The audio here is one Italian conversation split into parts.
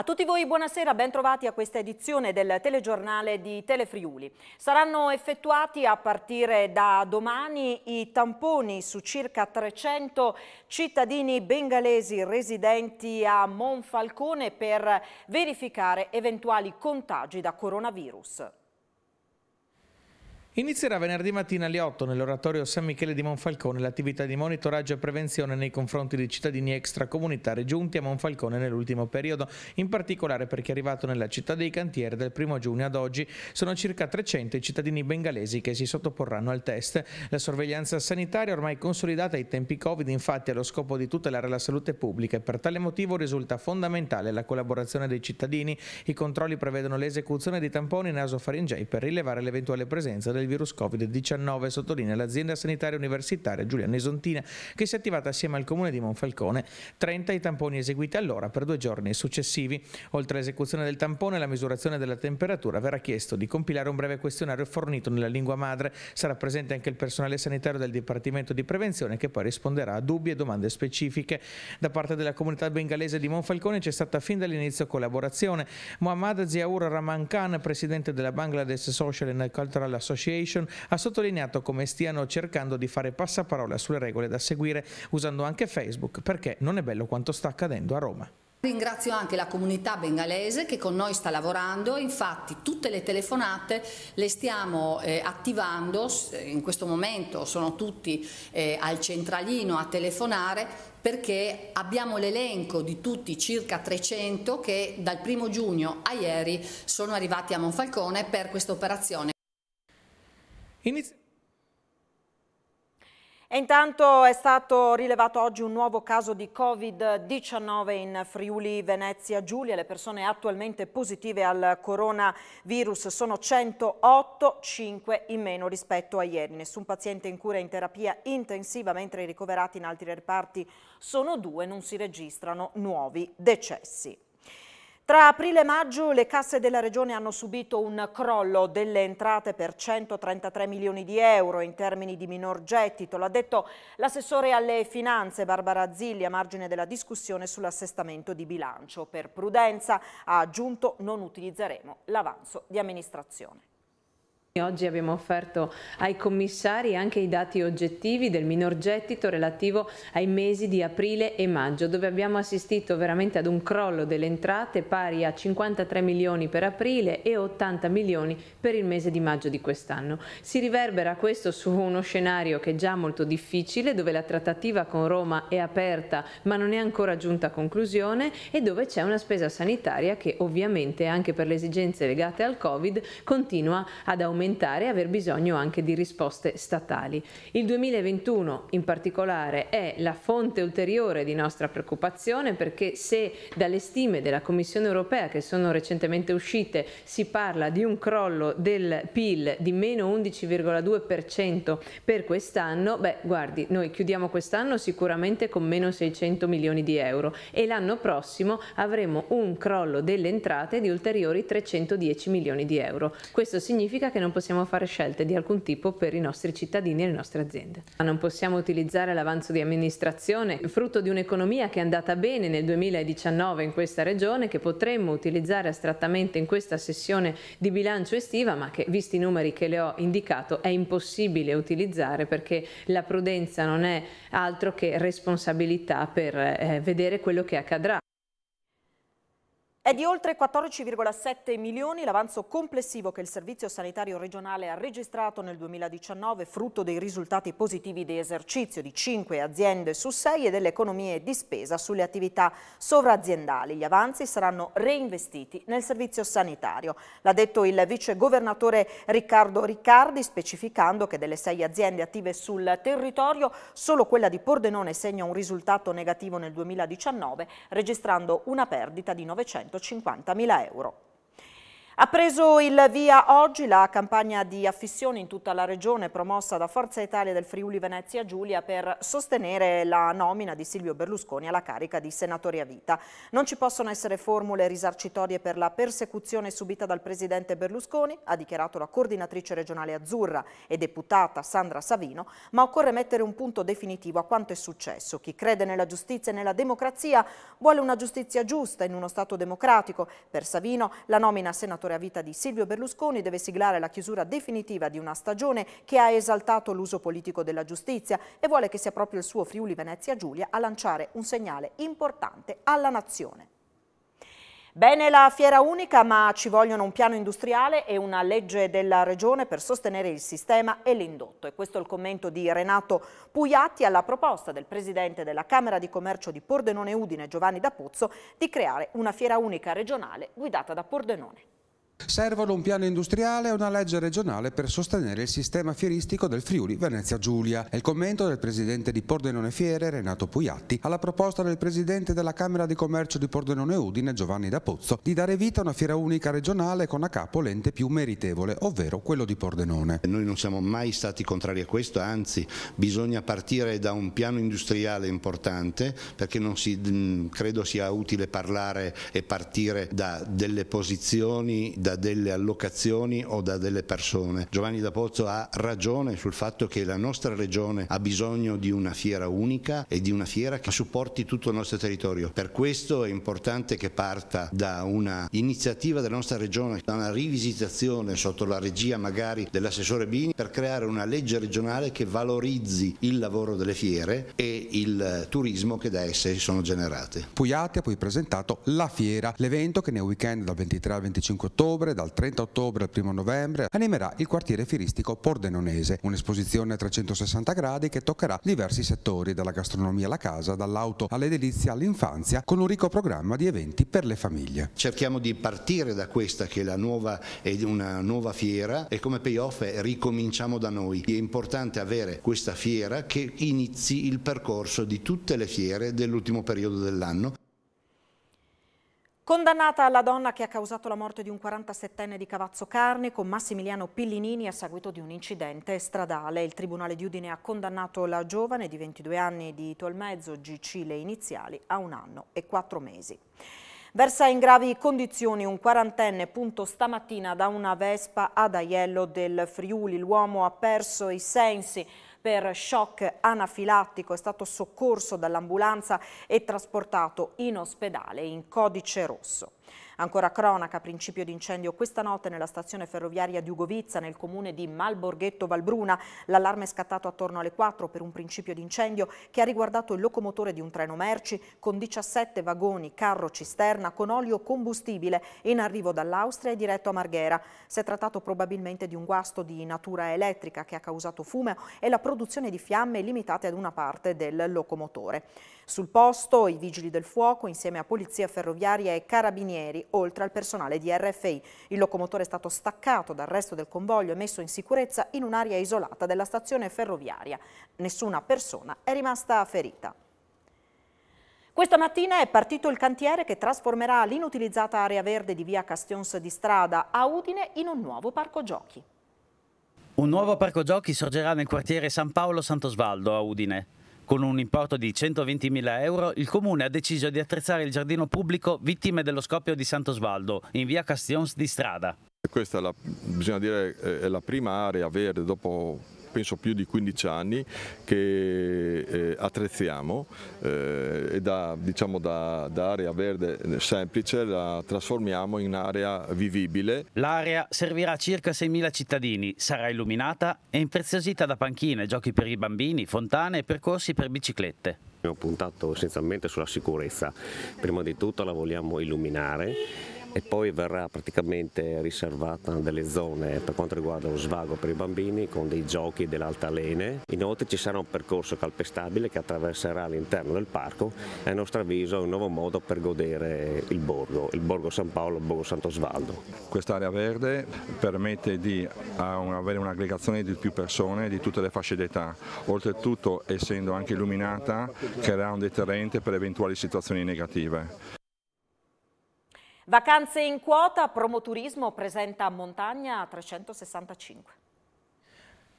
A tutti voi buonasera, ben trovati a questa edizione del telegiornale di Telefriuli. Saranno effettuati a partire da domani i tamponi su circa 300 cittadini bengalesi residenti a Monfalcone per verificare eventuali contagi da coronavirus. Inizierà venerdì mattina alle 8 nell'oratorio San Michele di Monfalcone l'attività di monitoraggio e prevenzione nei confronti di cittadini extracomunitari giunti a Monfalcone nell'ultimo periodo, in particolare perché arrivato nella città dei cantieri dal 1 giugno ad oggi sono circa 300 i cittadini bengalesi che si sottoporranno al test. La sorveglianza sanitaria ormai consolidata ai tempi Covid infatti allo scopo di tutelare la salute pubblica e per tale motivo risulta fondamentale la collaborazione dei cittadini. I controlli prevedono l'esecuzione di tamponi nasofaringei per rilevare l'eventuale presenza del del virus Covid-19, sottolinea l'azienda sanitaria universitaria Giulia Nesontina, che si è attivata assieme al comune di Monfalcone. 30 i tamponi eseguiti all'ora per due giorni successivi. Oltre all'esecuzione del tampone e alla misurazione della temperatura, verrà chiesto di compilare un breve questionario fornito nella lingua madre. Sarà presente anche il personale sanitario del Dipartimento di Prevenzione che poi risponderà a dubbi e domande specifiche. Da parte della comunità bengalese di Monfalcone c'è stata fin dall'inizio collaborazione. Muhammad Ziaur Rahman Khan, presidente della Bangladesh Social and Cultural Association, Association ha sottolineato come stiano cercando di fare passaparola sulle regole da seguire usando anche Facebook perché non è bello quanto sta accadendo a Roma. Ringrazio anche la comunità bengalese che con noi sta lavorando, infatti tutte le telefonate le stiamo eh, attivando, eh, in questo momento sono tutti eh, al centralino a telefonare perché abbiamo l'elenco di tutti circa 300 che dal primo giugno a ieri sono arrivati a Monfalcone per questa operazione. Inizio. E intanto è stato rilevato oggi un nuovo caso di Covid-19 in Friuli Venezia Giulia. Le persone attualmente positive al coronavirus sono 108, 5 in meno rispetto a ieri. Nessun paziente in cura in terapia intensiva, mentre i ricoverati in altri reparti sono due, non si registrano nuovi decessi. Tra aprile e maggio le casse della Regione hanno subito un crollo delle entrate per 133 milioni di euro in termini di minor gettito, l'ha detto l'assessore alle finanze Barbara Zilli a margine della discussione sull'assestamento di bilancio. Per prudenza ha aggiunto non utilizzeremo l'avanzo di amministrazione oggi abbiamo offerto ai commissari anche i dati oggettivi del minor gettito relativo ai mesi di aprile e maggio, dove abbiamo assistito veramente ad un crollo delle entrate pari a 53 milioni per aprile e 80 milioni per il mese di maggio di quest'anno. Si riverbera questo su uno scenario che è già molto difficile, dove la trattativa con Roma è aperta ma non è ancora giunta a conclusione e dove c'è una spesa sanitaria che ovviamente anche per le esigenze legate al Covid continua ad aumentare alimentare e aver bisogno anche di risposte statali. Il 2021 in particolare è la fonte ulteriore di nostra preoccupazione perché se dalle stime della Commissione europea che sono recentemente uscite si parla di un crollo del PIL di meno 11,2% per quest'anno, beh guardi, noi chiudiamo quest'anno sicuramente con meno 600 milioni di euro e l'anno prossimo avremo un crollo delle entrate di ulteriori 310 milioni di euro. Questo significa che non non possiamo fare scelte di alcun tipo per i nostri cittadini e le nostre aziende. Non possiamo utilizzare l'avanzo di amministrazione, frutto di un'economia che è andata bene nel 2019 in questa regione, che potremmo utilizzare astrattamente in questa sessione di bilancio estiva, ma che visti i numeri che le ho indicato è impossibile utilizzare perché la prudenza non è altro che responsabilità per eh, vedere quello che accadrà è di oltre 14,7 milioni l'avanzo complessivo che il Servizio Sanitario Regionale ha registrato nel 2019, frutto dei risultati positivi di esercizio di 5 aziende su 6 e delle economie di spesa sulle attività sovraaziendali. Gli avanzi saranno reinvestiti nel servizio sanitario. L'ha detto il vice governatore Riccardo Riccardi, specificando che delle 6 aziende attive sul territorio, solo quella di Pordenone segna un risultato negativo nel 2019, registrando una perdita di 900 150.000 euro. Ha preso il via oggi la campagna di affissioni in tutta la regione promossa da Forza Italia del Friuli Venezia Giulia per sostenere la nomina di Silvio Berlusconi alla carica di senatore a vita. Non ci possono essere formule risarcitorie per la persecuzione subita dal presidente Berlusconi, ha dichiarato la coordinatrice regionale azzurra e deputata Sandra Savino, ma occorre mettere un punto definitivo a quanto è successo. Chi crede nella giustizia e nella democrazia vuole una giustizia giusta in uno Stato democratico. Per Savino la nomina senatore senatore a vita di Silvio Berlusconi deve siglare la chiusura definitiva di una stagione che ha esaltato l'uso politico della giustizia e vuole che sia proprio il suo Friuli Venezia Giulia a lanciare un segnale importante alla nazione. Bene la fiera unica, ma ci vogliono un piano industriale e una legge della regione per sostenere il sistema e l'indotto. E questo è il commento di Renato Pugliatti alla proposta del presidente della Camera di Commercio di Pordenone Udine, Giovanni D'Apuzzo, di creare una fiera unica regionale guidata da Pordenone. Servono un piano industriale e una legge regionale per sostenere il sistema fieristico del Friuli Venezia Giulia. È il commento del presidente di Pordenone Fiere, Renato Pugliatti, alla proposta del presidente della Camera di Commercio di Pordenone Udine, Giovanni da Pozzo, di dare vita a una fiera unica regionale con a capo l'ente più meritevole, ovvero quello di Pordenone. Noi non siamo mai stati contrari a questo, anzi bisogna partire da un piano industriale importante perché non si, credo sia utile parlare e partire da delle posizioni, da da delle allocazioni o da delle persone. Giovanni da Pozzo ha ragione sul fatto che la nostra regione ha bisogno di una fiera unica e di una fiera che supporti tutto il nostro territorio. Per questo è importante che parta da una iniziativa della nostra regione, da una rivisitazione sotto la regia magari dell'assessore Bini per creare una legge regionale che valorizzi il lavoro delle fiere e il turismo che da esse sono generate. Puiate ha poi presentato la fiera, l'evento che nel weekend dal 23 al 25 ottobre ottobre, dal 30 ottobre al 1 novembre, animerà il quartiere fieristico pordenonese, un'esposizione a 360 gradi che toccherà diversi settori, dalla gastronomia alla casa, dall'auto all'edilizia all'infanzia, con un ricco programma di eventi per le famiglie. Cerchiamo di partire da questa che è, la nuova, è una nuova fiera e come payoff è ricominciamo da noi. È importante avere questa fiera che inizi il percorso di tutte le fiere dell'ultimo periodo dell'anno. Condannata la donna che ha causato la morte di un 47enne di Cavazzo Carne con Massimiliano Pillinini a seguito di un incidente stradale. Il Tribunale di Udine ha condannato la giovane di 22 anni di Tolmezzo, GC le iniziali, a un anno e quattro mesi. Versa in gravi condizioni un quarantenne punto stamattina da una Vespa ad Aiello del Friuli. L'uomo ha perso i sensi per shock anafilattico, è stato soccorso dall'ambulanza e trasportato in ospedale in codice rosso. Ancora cronaca, principio di incendio questa notte nella stazione ferroviaria di Ugovizza nel comune di Malborghetto Valbruna. L'allarme è scattato attorno alle 4 per un principio di incendio che ha riguardato il locomotore di un treno merci con 17 vagoni carro cisterna con olio combustibile in arrivo dall'Austria e diretto a Marghera. Si è trattato probabilmente di un guasto di natura elettrica che ha causato fumo e la produzione di fiamme limitate ad una parte del locomotore. Sul posto i vigili del fuoco insieme a polizia ferroviaria e carabinieri, oltre al personale di RFI. Il locomotore è stato staccato dal resto del convoglio e messo in sicurezza in un'area isolata della stazione ferroviaria. Nessuna persona è rimasta ferita. Questa mattina è partito il cantiere che trasformerà l'inutilizzata area verde di via Castions di Strada a Udine in un nuovo parco giochi. Un nuovo parco giochi sorgerà nel quartiere San Paolo Sant'Osvaldo a Udine. Con un importo di 120.000 euro, il Comune ha deciso di attrezzare il giardino pubblico vittime dello scoppio di Santo Sant'Osvaldo, in via Castions di Strada. Questa è la, bisogna dire, eh, è la prima area verde dopo penso più di 15 anni che eh, attrezziamo eh, e da, diciamo da, da area verde eh, semplice la trasformiamo in area vivibile. L'area servirà a circa 6.000 cittadini, sarà illuminata e impreziosita da panchine, giochi per i bambini, fontane e percorsi per biciclette. Abbiamo puntato essenzialmente sulla sicurezza, prima di tutto la vogliamo illuminare e poi verrà praticamente riservata delle zone per quanto riguarda lo svago per i bambini con dei giochi dell'altalene. Inoltre ci sarà un percorso calpestabile che attraverserà l'interno del parco e a nostro avviso è un nuovo modo per godere il borgo, il borgo San Paolo, il borgo Santo Sant'Osvaldo. Quest'area verde permette di avere un'aggregazione di più persone di tutte le fasce d'età, oltretutto essendo anche illuminata creerà un deterrente per eventuali situazioni negative. Vacanze in quota, Promoturismo presenta Montagna 365.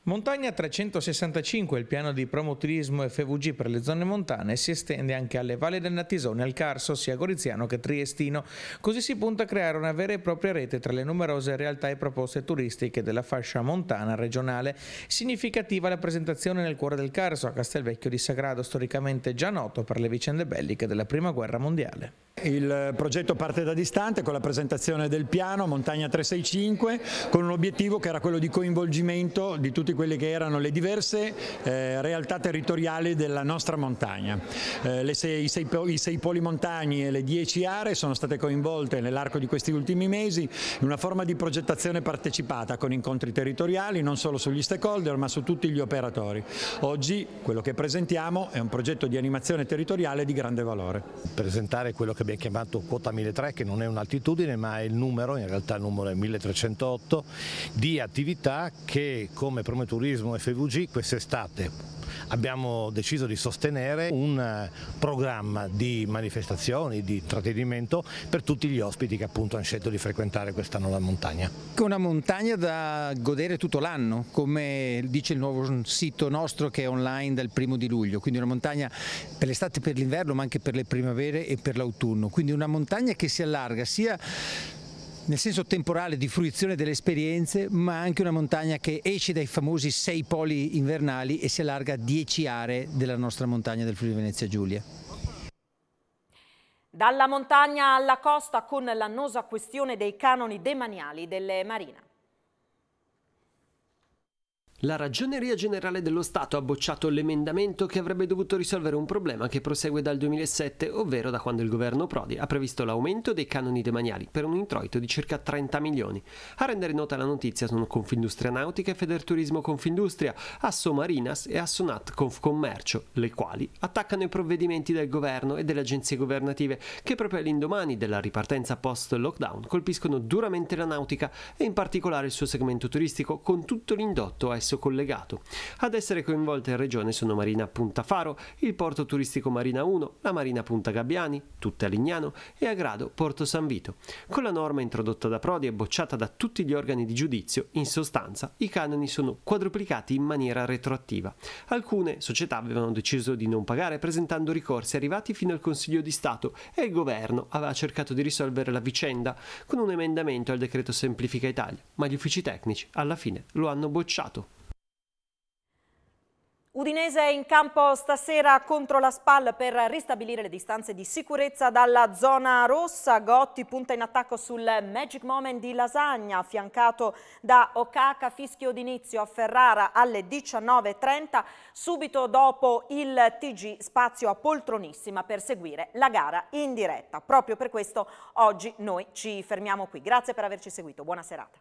Montagna 365, il piano di promoturismo FVG per le zone montane, si estende anche alle valle del Natisone, al Carso, sia goriziano che triestino. Così si punta a creare una vera e propria rete tra le numerose realtà e proposte turistiche della fascia montana regionale. Significativa la presentazione nel cuore del Carso, a Castelvecchio di Sagrado, storicamente già noto per le vicende belliche della Prima Guerra Mondiale. Il progetto parte da distante con la presentazione del piano Montagna 365 con un obiettivo che era quello di coinvolgimento di tutti tutte quelle che erano le diverse eh, realtà territoriali della nostra montagna. Eh, sei, i, sei, I sei poli montagni e le dieci aree sono state coinvolte nell'arco di questi ultimi mesi in una forma di progettazione partecipata con incontri territoriali non solo sugli stakeholder ma su tutti gli operatori. Oggi quello che presentiamo è un progetto di animazione territoriale di grande valore. Presentare quello che abbiamo chiamato quota 1003 che non è un'altitudine ma è il numero, in realtà il numero è 1308, di attività che come promozione come Turismo FVG quest'estate abbiamo deciso di sostenere un eh, programma di manifestazioni, di intrattenimento per tutti gli ospiti che appunto hanno scelto di frequentare quest'anno la montagna. Una montagna da godere tutto l'anno, come dice il nuovo sito nostro che è online dal primo di luglio, quindi una montagna per l'estate e per l'inverno ma anche per le primavere e per l'autunno, quindi una montagna che si allarga sia nel senso temporale di fruizione delle esperienze, ma anche una montagna che esce dai famosi sei poli invernali e si allarga a dieci aree della nostra montagna del Friuli Venezia Giulia. Dalla montagna alla costa con l'annosa questione dei canoni demaniali delle marina. La Ragioneria Generale dello Stato ha bocciato l'emendamento che avrebbe dovuto risolvere un problema che prosegue dal 2007, ovvero da quando il governo Prodi ha previsto l'aumento dei canoni demaniali per un introito di circa 30 milioni. A rendere nota la notizia sono Confindustria Nautica e Federturismo Confindustria, Assomarinas e Assonat Confcommercio, le quali attaccano i provvedimenti del governo e delle agenzie governative che proprio all'indomani della ripartenza post-lockdown colpiscono duramente la nautica e in particolare il suo segmento turistico con tutto l'indotto a essere esso collegato. Ad essere coinvolte in regione sono Marina Punta Faro, il porto turistico Marina 1, la Marina Punta Gabbiani, tutta Lignano e a Grado Porto San Vito. Con la norma introdotta da Prodi e bocciata da tutti gli organi di giudizio, in sostanza i canoni sono quadruplicati in maniera retroattiva. Alcune società avevano deciso di non pagare presentando ricorsi arrivati fino al Consiglio di Stato e il governo aveva cercato di risolvere la vicenda con un emendamento al decreto Semplifica Italia, ma gli uffici tecnici alla fine lo hanno bocciato. Udinese è in campo stasera contro la SPAL per ristabilire le distanze di sicurezza dalla zona rossa. Gotti punta in attacco sul magic moment di Lasagna, affiancato da Okaka, fischio d'inizio a Ferrara alle 19.30. Subito dopo il TG, spazio a poltronissima per seguire la gara in diretta. Proprio per questo oggi noi ci fermiamo qui. Grazie per averci seguito, buona serata.